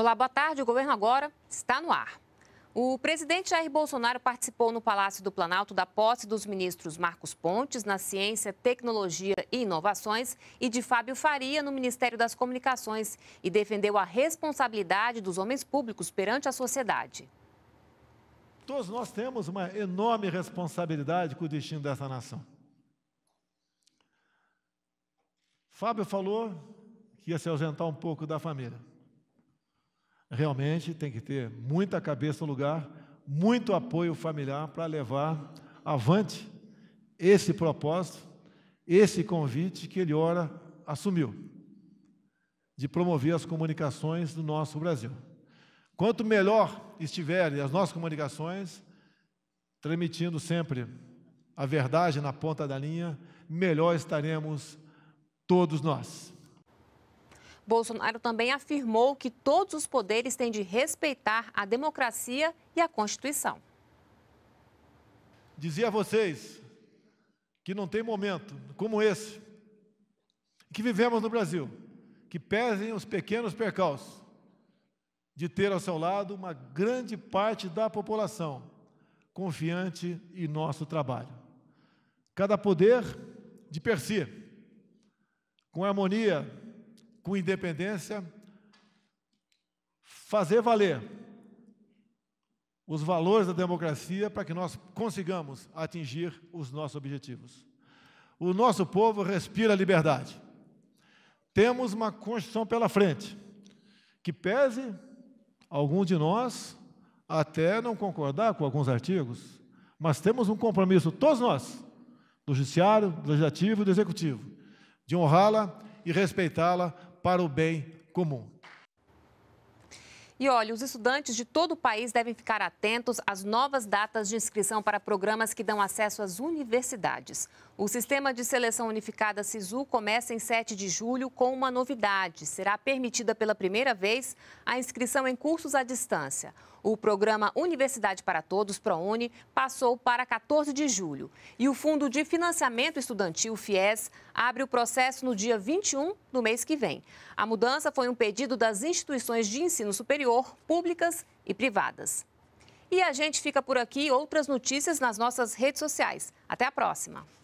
Olá, boa tarde. O governo agora está no ar. O presidente Jair Bolsonaro participou no Palácio do Planalto da posse dos ministros Marcos Pontes, na Ciência, Tecnologia e Inovações, e de Fábio Faria, no Ministério das Comunicações, e defendeu a responsabilidade dos homens públicos perante a sociedade. Todos nós temos uma enorme responsabilidade com o destino dessa nação. Fábio falou que ia se ausentar um pouco da família realmente tem que ter muita cabeça no lugar, muito apoio familiar para levar avante esse propósito, esse convite que ele ora assumiu de promover as comunicações do nosso Brasil. Quanto melhor estiverem as nossas comunicações, transmitindo sempre a verdade na ponta da linha, melhor estaremos todos nós. Bolsonaro também afirmou que todos os poderes têm de respeitar a democracia e a Constituição. Dizia a vocês que não tem momento como esse que vivemos no Brasil que pesem os pequenos percalços de ter ao seu lado uma grande parte da população confiante em nosso trabalho. Cada poder de per si, com harmonia com independência, fazer valer os valores da democracia para que nós consigamos atingir os nossos objetivos. O nosso povo respira liberdade. Temos uma Constituição pela frente, que pese algum de nós até não concordar com alguns artigos, mas temos um compromisso, todos nós, do Judiciário, do Legislativo e do Executivo, de honrá-la e respeitá-la para o bem comum. E olha, os estudantes de todo o país devem ficar atentos às novas datas de inscrição para programas que dão acesso às universidades. O sistema de seleção unificada SISU começa em 7 de julho com uma novidade. Será permitida pela primeira vez a inscrição em cursos à distância. O programa Universidade para Todos, ProUni, passou para 14 de julho. E o Fundo de Financiamento Estudantil, FIES, abre o processo no dia 21 do mês que vem. A mudança foi um pedido das instituições de ensino superior públicas e privadas. E a gente fica por aqui. Outras notícias nas nossas redes sociais. Até a próxima!